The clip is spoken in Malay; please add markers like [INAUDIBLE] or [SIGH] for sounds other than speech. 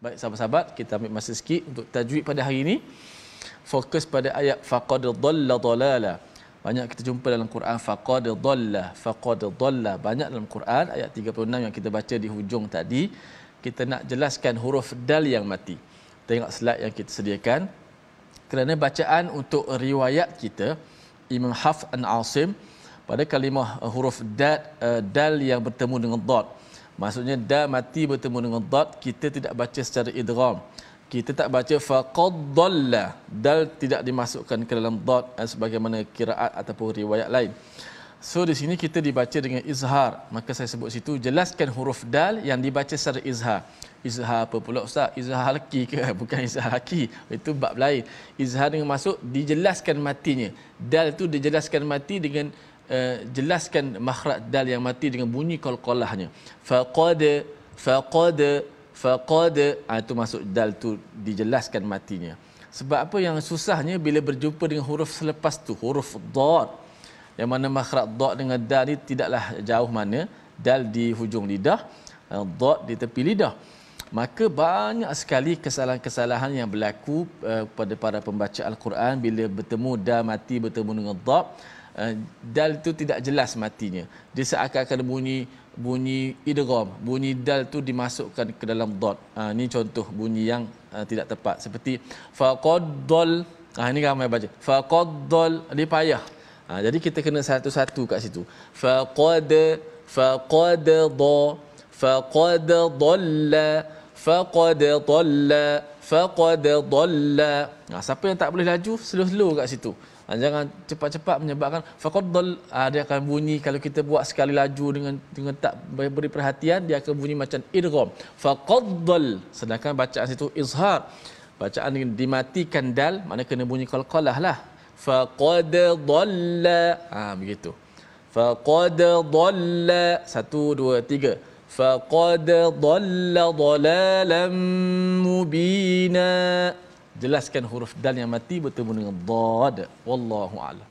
Baik sahabat-sahabat, kita ambil masa sikit untuk tajwid pada hari ini. Fokus pada ayat faqad dhalla dhalala. Banyak kita jumpa dalam Quran faqad dhalla, faqad dhalla. Banyak dalam Quran ayat 36 yang kita baca di hujung tadi. Kita nak jelaskan huruf dal yang mati. Tengok slide yang kita sediakan. Kerana bacaan untuk riwayat kita Imam Hafs an Asim pada kalimah eh, huruf eh, dal yang bertemu dengan dot. Maksudnya dal mati bertemu dengan dad kita tidak baca secara idgham. Kita tak baca faqadalla. Dal tidak dimasukkan ke dalam dad eh, sebagaimana kiraat ataupun riwayat lain. So di sini kita dibaca dengan izhar. Maka saya sebut situ jelaskan huruf dal yang dibaca secara izhar. Izhar apa pula ustaz? Izhar halki ke? [LAUGHS] Bukan izhar halki. Itu bab lain. Izhar dengan masuk dijelaskan matinya. Dal tu dijelaskan mati dengan Eh, jelaskan makhraj dal yang mati dengan bunyi qalqalahnya faqad faqad faqad ha, itu masuk dal tu dijelaskan matinya sebab apa yang susahnya bila berjumpa dengan huruf selepas tu huruf dad yang mana makhraj dad dengan dal ni tidaklah jauh mana dal di hujung lidah eh, dad di tepi lidah maka banyak sekali kesalahan-kesalahan yang berlaku uh, pada para pembaca al-Quran bila bertemu dal mati bertemu dengan dad Eh, dal tu tidak jelas matinya dia seakan-akan bunyi bunyi idgham bunyi dal tu dimasukkan ke dalam dot ha, ini contoh bunyi yang uh, tidak tepat seperti faqaddal ah ha, ini ramai baca faqaddal ni payah ha, jadi kita kena satu-satu kat situ faqad faqad da faqad dalla faqad dalla faqad dalla nah, siapa yang tak boleh laju slow-slow kat situ nah, jangan cepat-cepat menyebabkan faqad dal ah, dia akan bunyi kalau kita buat sekali laju dengan dengan tak beri perhatian dia akan bunyi macam idgham faqad dal sedangkan bacaan situ izhar bacaan dengan dimatikan dal mana kena bunyi qalqalah lah faqad dalla ah begitu faqad dalla 1 2 3 فقد ضل ضلالا مبينا جلسكن حروف دال yang mati bertemu dengan ضاد والله اعلم